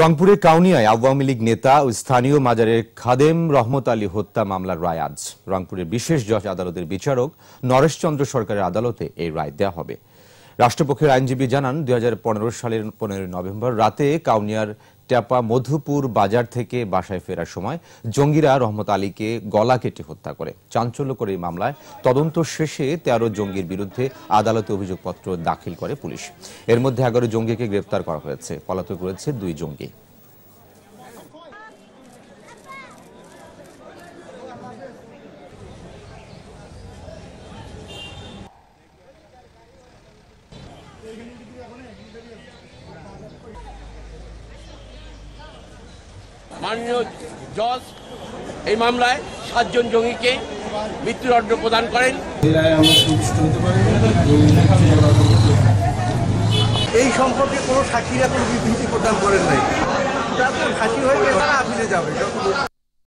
রংপুরের কাউনিয়ায় আওয়ামী লীগ নেতা ও স্থানীয় মাজারের খাদেম রহমত আলী হত্যা মামলার রায় আজ রংপুরের বিশেষ জজ আদালতের বিচারক নরেশ চন্দ্র সরকারের আদালতে এই রায় দেওয়া হবে রাষ্ট্রপক্ষের আইনজীবী জানান দুই সালের পনেরোই নভেম্বর রাতে কাউনিয়ার চাপা মধুপুর বাজার থেকে বাসায় ফেরার সময় জঙ্গিরা রহমত আলীকে গলা কেটে হত্যা করে চাঞ্চল্যকর এই মামলায় তদন্ত শেষে তেরো জঙ্গির বিরুদ্ধে আদালতে অভিযোগপত্র দাখিল করে পুলিশ এর মধ্যে এগারো জঙ্গিকে গ্রেপ্তার করা হয়েছে পলাতক রয়েছে দুই জঙ্গি মাননীয় জজ এই মামলায় সাতজন জঙ্গিকে মৃত্যুদণ্ড প্রদান করেন এই সম্পর্কে কোনো সাক্ষীরা কোনো বিবৃতি প্রদান করেন নাই তারপর সাক্ষী হয়ে তারা আপিলে যাবে